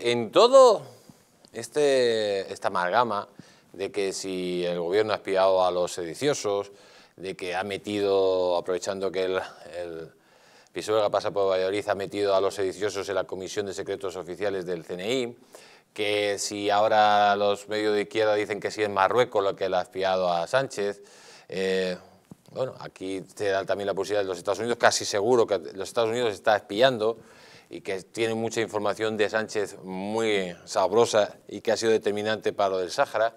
En todo este, esta amalgama de que si el gobierno ha espiado a los sediciosos, de que ha metido, aprovechando que el, el Pisuerga pasa por Valladolid, ha metido a los sediciosos en la Comisión de Secretos Oficiales del CNI, que si ahora los medios de izquierda dicen que sí es Marruecos lo que le ha espiado a Sánchez, eh, bueno, aquí te da también la posibilidad de los Estados Unidos, casi seguro que los Estados Unidos está espiando, y que tiene mucha información de Sánchez muy sabrosa y que ha sido determinante para lo del Sáhara.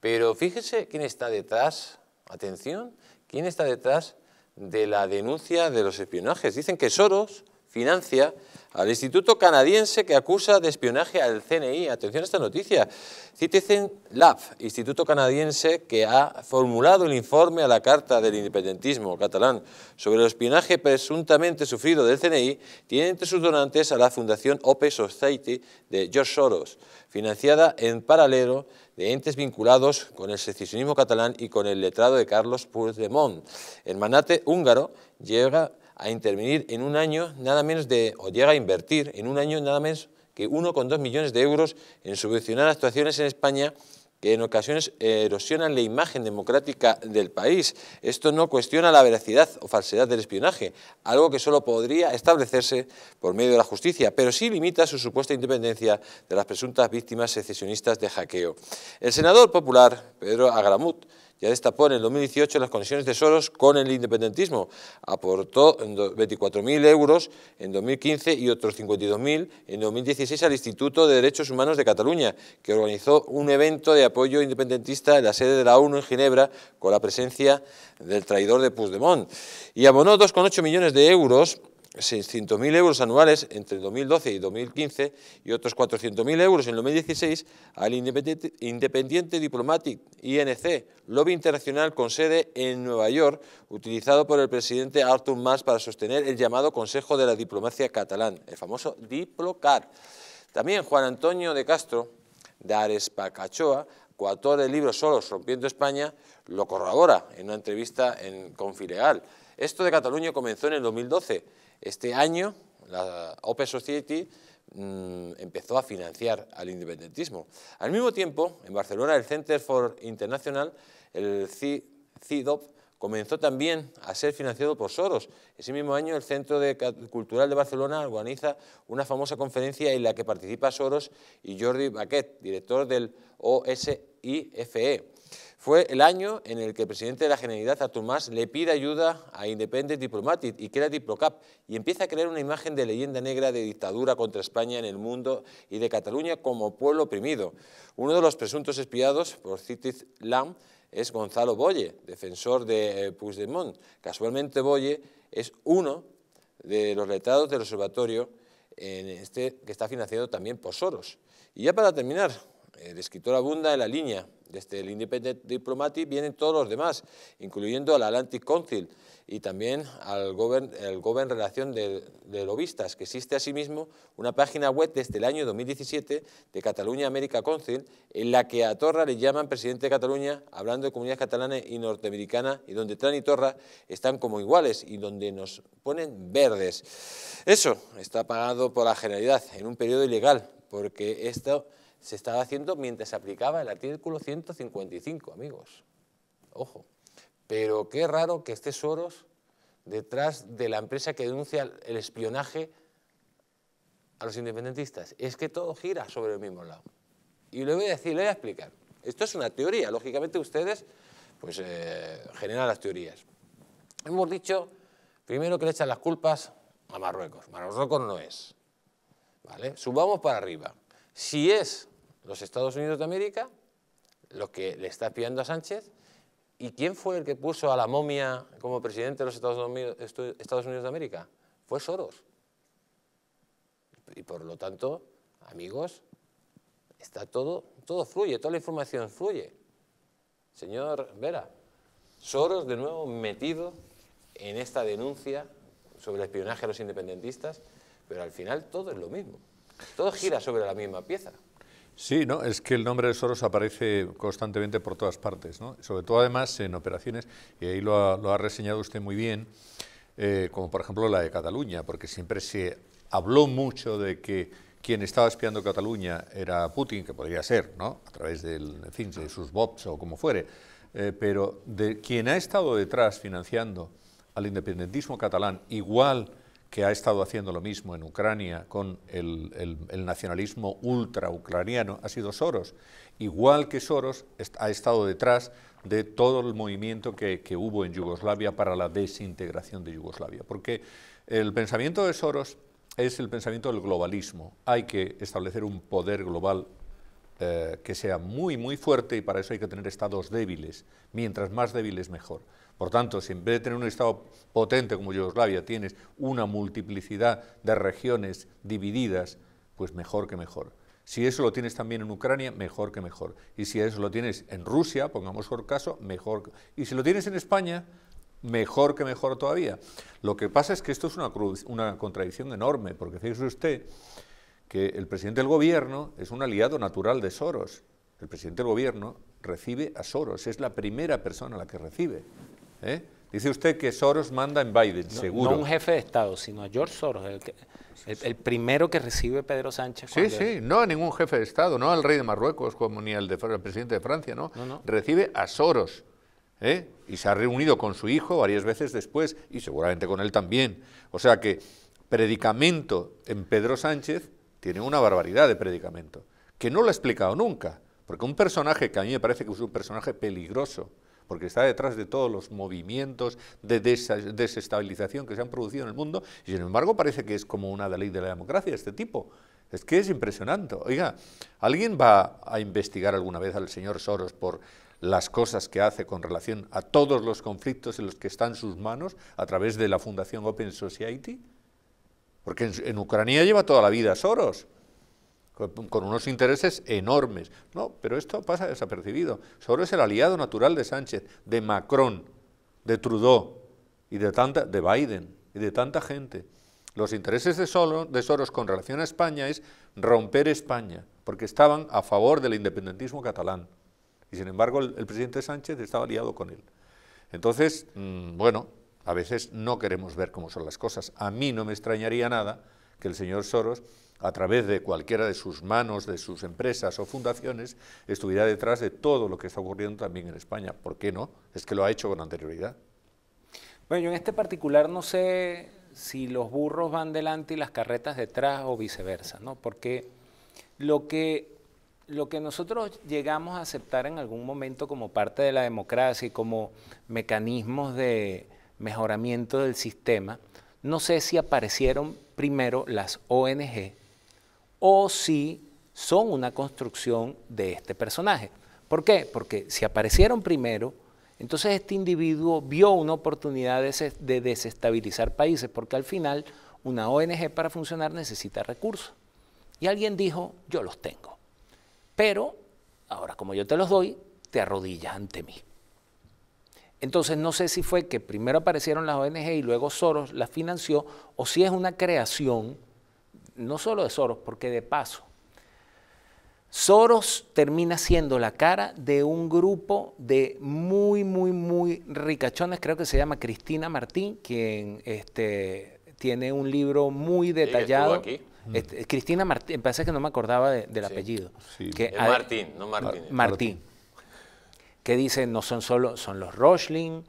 Pero fíjese quién está detrás, atención, quién está detrás de la denuncia de los espionajes. Dicen que Soros financia al Instituto Canadiense que acusa de espionaje al CNI. Atención a esta noticia. Citizen Lab, Instituto Canadiense que ha formulado el informe a la Carta del Independentismo catalán sobre el espionaje presuntamente sufrido del CNI, tiene entre sus donantes a la Fundación Open Society de George Soros, financiada en paralelo de entes vinculados con el secesionismo catalán y con el letrado de Carlos Puigdemont. El manate húngaro llega a intervenir en un año nada menos de, o llega a invertir en un año nada menos que 1,2 millones de euros en subvencionar actuaciones en España que en ocasiones erosionan la imagen democrática del país. Esto no cuestiona la veracidad o falsedad del espionaje, algo que solo podría establecerse por medio de la justicia, pero sí limita su supuesta independencia de las presuntas víctimas secesionistas de hackeo. El senador popular Pedro Agramut ya destapó en el 2018 las conexiones de Soros con el independentismo. Aportó 24.000 euros en 2015 y otros 52.000 en 2016 al Instituto de Derechos Humanos de Cataluña, que organizó un evento de apoyo independentista en la sede de la ONU en Ginebra con la presencia del traidor de Puigdemont. Y abonó 2,8 millones de euros 600.000 euros anuales entre 2012 y 2015 y otros 400.000 euros en 2016 al Independiente, Independiente Diplomatic INC, lobby internacional con sede en Nueva York, utilizado por el presidente Artur Mas para sostener el llamado Consejo de la Diplomacia Catalán, el famoso Diplocar. También Juan Antonio de Castro, de Ares Pacachoa, coautor del libro Solos rompiendo España, lo corrobora en una entrevista en Confileal. Esto de Cataluña comenzó en el 2012 este año la Open Society mm, empezó a financiar al independentismo. Al mismo tiempo, en Barcelona, el Center for International, el CIDOP, comenzó también a ser financiado por Soros. Ese mismo año el Centro Cultural de Barcelona organiza una famosa conferencia en la que participa Soros y Jordi Baquet, director del OSIFE. Fue el año en el que el presidente de la Generalidad, Artur Mas, le pide ayuda a Independent Diplomatic y crea Diplocap y empieza a crear una imagen de leyenda negra de dictadura contra España en el mundo y de Cataluña como pueblo oprimido. Uno de los presuntos espiados por Citiz Lam es Gonzalo Boye, defensor de eh, Puigdemont. Casualmente Boye es uno de los letrados del observatorio este que está financiado también por Soros. Y ya para terminar, el escritor abunda en la línea desde el Independent Diplomatic vienen todos los demás, incluyendo al Atlantic Council y también al Govern, el Relación de, Lobistas, que existe asimismo una página web desde el año 2017 de Cataluña América Council, en la que a Torra le llaman presidente de Cataluña, hablando de comunidades catalana y norteamericana y donde Tran y Torra están como iguales y donde nos ponen verdes. Eso está pagado por la generalidad en un periodo ilegal, porque esto se estaba haciendo mientras se aplicaba el artículo 155, amigos. Ojo. Pero qué raro que esté Soros detrás de la empresa que denuncia el espionaje a los independentistas. Es que todo gira sobre el mismo lado. Y le voy a decir, le voy a explicar. Esto es una teoría. Lógicamente ustedes pues, eh, generan las teorías. Hemos dicho, primero que le echan las culpas a Marruecos. Marruecos no es. ¿Vale? Subamos para arriba. Si es los Estados Unidos de América, lo que le está espiando a Sánchez, ¿y quién fue el que puso a la momia como presidente de los Estados Unidos, de América? Fue Soros. Y por lo tanto, amigos, está todo, todo fluye, toda la información fluye. Señor Vera, Soros de nuevo metido en esta denuncia sobre el espionaje a los independentistas, pero al final todo es lo mismo. Todo gira sobre la misma pieza. Sí, no, es que el nombre de Soros aparece constantemente por todas partes, ¿no? sobre todo además en operaciones, y ahí lo ha, reseñado usted muy bien, eh, como por ejemplo la de Cataluña, porque siempre se habló mucho de que quien estaba espiando Cataluña era Putin, que podría ser, ¿no? a través del, fin, de sus bots o como fuere, eh, pero de quien ha estado detrás financiando al independentismo catalán, igual que ha estado haciendo lo mismo en Ucrania con el, el, el nacionalismo ultraucraniano, ha sido Soros. Igual que Soros ha estado detrás de todo el movimiento que, que hubo en Yugoslavia para la desintegración de Yugoslavia. Porque el pensamiento de Soros es el pensamiento del globalismo. Hay que establecer un poder global eh, que sea muy, muy fuerte y para eso hay que tener estados débiles. Mientras más débiles, mejor. Por tanto, si en vez de tener un estado potente como Yugoslavia tienes una multiplicidad de regiones divididas, pues mejor que mejor. Si eso lo tienes también en Ucrania, mejor que mejor. Y si eso lo tienes en Rusia, pongamos por caso, mejor. Y si lo tienes en España, mejor que mejor todavía. Lo que pasa es que esto es una, cruz, una contradicción enorme, porque fíjese usted que el presidente del gobierno es un aliado natural de Soros. El presidente del gobierno recibe a Soros, es la primera persona a la que recibe. ¿eh? Dice usted que Soros manda en Biden, seguro. No un jefe de Estado, sino a George Soros, el, primero que recibe Pedro Sánchez. Sí, sí, no a ningún jefe de Estado, no al rey de Marruecos, como ni al, presidente de Francia, ¿no? no. Recibe a Soros. ¿eh? Y se ha reunido con su hijo varias veces después y seguramente con él también. O sea que predicamento en Pedro Sánchez tiene una barbaridad de predicamento, que no lo ha explicado nunca, porque un personaje que a mí me parece que es un personaje peligroso, porque está detrás de todos los movimientos de desestabilización que se han producido en el mundo, y sin embargo parece que es como una ley de la democracia este tipo. Es que es impresionante. Oiga, ¿alguien va a investigar alguna vez al señor Soros por las cosas que hace con relación a todos los conflictos en los que están sus manos a través de la Fundación Open Society? Porque en, Ucrania lleva toda la vida Soros, con, unos intereses enormes. No, pero esto pasa desapercibido. Soros es el aliado natural de Sánchez, de Macron, de Trudeau y de, tanta, de Biden y de tanta gente. Los intereses de, Soros con relación a España es romper España, porque estaban a favor del independentismo catalán. Y sin embargo, el, presidente Sánchez estaba aliado con él. Entonces, mm, bueno, a veces no queremos ver cómo son las cosas. A mí no me extrañaría nada que el señor Soros, a través de cualquiera de sus manos, de sus empresas o fundaciones, estuviera detrás de todo lo que está ocurriendo también en España. ¿Por qué no? Es que lo ha hecho con anterioridad. Bueno, yo en este particular no sé si los burros van delante y las carretas detrás o viceversa, ¿no? Porque lo que, lo que nosotros llegamos a aceptar en algún momento como parte de la democracia y como mecanismos de mejoramiento del sistema, no sé si aparecieron primero las ONG o si son una construcción de este personaje. ¿Por qué? Porque si aparecieron primero, entonces este individuo vio una oportunidad de desestabilizar países, porque al final una ONG para funcionar necesita recursos. Y alguien dijo, yo los tengo, pero ahora como yo te los doy, te arrodillas ante mí. Entonces no sé si fue que primero aparecieron las ONG y luego Soros las financió o si es una creación, no solo de Soros, porque de paso, Soros termina siendo la cara de un grupo de muy, muy, muy ricachones, creo que se llama Cristina Martín, quien este, tiene un libro muy detallado. Este, Cristina Martín, parece que no me acordaba del apellido. Martín, no Martín. Martín que dicen no son solo, son los Rochlin,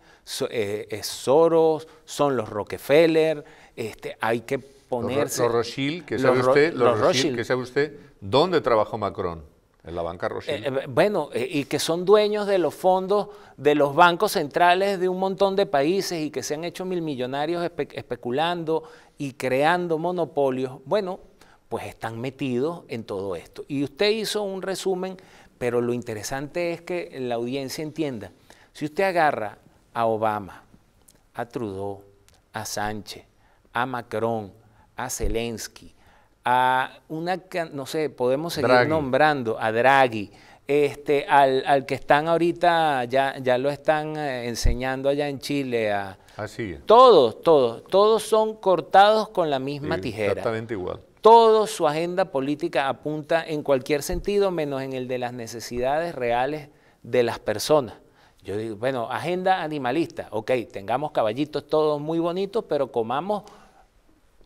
eh, Soros, son los Rockefeller, este, hay que ponerse... Los, Rochil, que sabe usted, los, que usted, ¿dónde trabajó Macron? En la banca Rochil. Eh, eh, bueno, y que son dueños de los fondos de los bancos centrales de un montón de países y que se han hecho mil millonarios especulando y creando monopolios. Bueno, pues están metidos en todo esto. Y usted hizo un resumen pero lo interesante es que la audiencia entienda, si usted agarra a Obama, a Trudeau, a Sánchez, a Macron, a Zelensky, a una, no sé, podemos seguir nombrando, a Draghi, este, al, que están ahorita, ya, ya lo están eh, enseñando allá en Chile, a... Ah, todos, todos, todos son cortados con la misma tijera. Exactamente igual. Todo su agenda política apunta en cualquier sentido menos en el de las necesidades reales de las personas. Yo digo, bueno, agenda animalista, ok, tengamos caballitos todos muy bonitos, pero comamos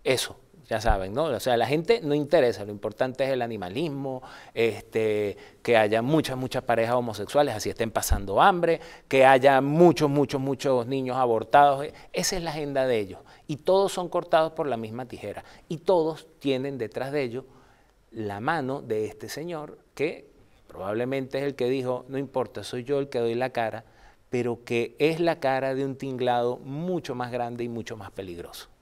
eso, ya saben, ¿no? O sea, la gente no interesa, lo importante es el animalismo, este, que haya muchas, muchas parejas homosexuales, así estén pasando hambre, que haya muchos, muchos, muchos niños abortados. Eh, esa es la agenda de ellos. Y todos son cortados por la misma tijera. Y todos tienen detrás de ellos la mano de este señor que probablemente es el que dijo, no importa, soy yo el que doy la cara, pero que es la cara de un tinglado mucho más grande y mucho más peligroso.